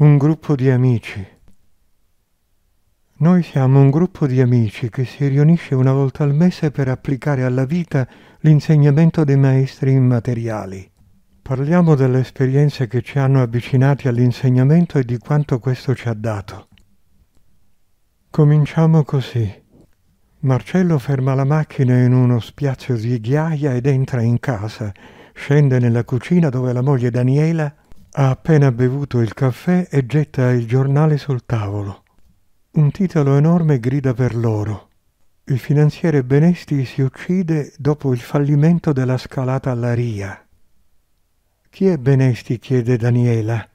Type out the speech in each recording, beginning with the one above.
un gruppo di amici. Noi siamo un gruppo di amici che si riunisce una volta al mese per applicare alla vita l'insegnamento dei maestri immateriali. Parliamo delle esperienze che ci hanno avvicinati all'insegnamento e di quanto questo ci ha dato. Cominciamo così. Marcello ferma la macchina in uno spiazzo di ghiaia ed entra in casa. Scende nella cucina dove la moglie Daniela ha appena bevuto il caffè e getta il giornale sul tavolo. Un titolo enorme grida per loro. Il finanziere Benesti si uccide dopo il fallimento della scalata alla Ria. Chi è Benesti? chiede Daniela.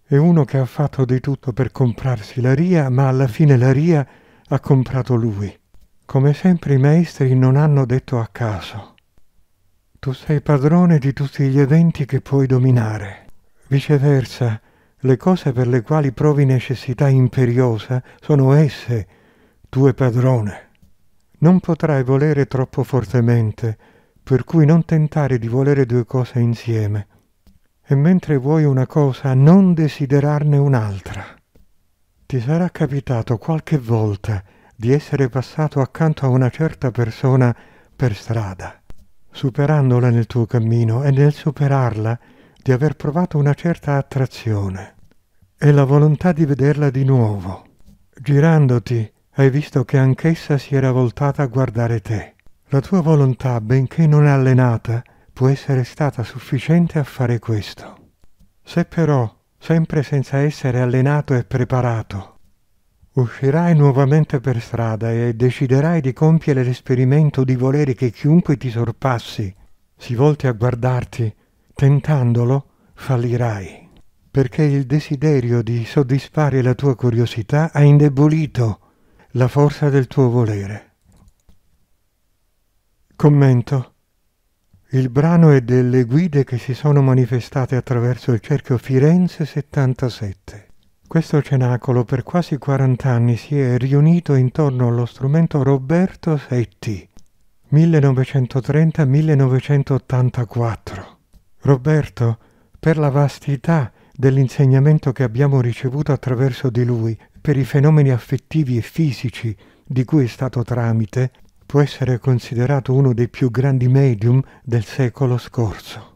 È uno che ha fatto di tutto per comprarsi la Ria, ma alla fine la Ria ha comprato lui. Come sempre i maestri non hanno detto a caso. Tu sei padrone di tutti gli eventi che puoi dominare. Viceversa, le cose per le quali provi necessità imperiosa sono esse tue padrone. Non potrai volere troppo fortemente, per cui non tentare di volere due cose insieme. E mentre vuoi una cosa, non desiderarne un'altra. Ti sarà capitato qualche volta di essere passato accanto a una certa persona per strada, superandola nel tuo cammino e nel superarla di aver provato una certa attrazione e la volontà di vederla di nuovo. Girandoti hai visto che anch'essa si era voltata a guardare te. La tua volontà, benché non allenata, può essere stata sufficiente a fare questo. Se però, sempre senza essere allenato e preparato, Uscirai nuovamente per strada e deciderai di compiere l'esperimento di volere che chiunque ti sorpassi si volti a guardarti tentandolo fallirai, perché il desiderio di soddisfare la tua curiosità ha indebolito la forza del tuo volere. Commento. Il brano è delle guide che si sono manifestate attraverso il cerchio Firenze 77. Questo cenacolo per quasi 40 anni si è riunito intorno allo strumento Roberto Setti 1930-1984 Roberto, per la vastità dell'insegnamento che abbiamo ricevuto attraverso di lui, per i fenomeni affettivi e fisici di cui è stato tramite, può essere considerato uno dei più grandi medium del secolo scorso.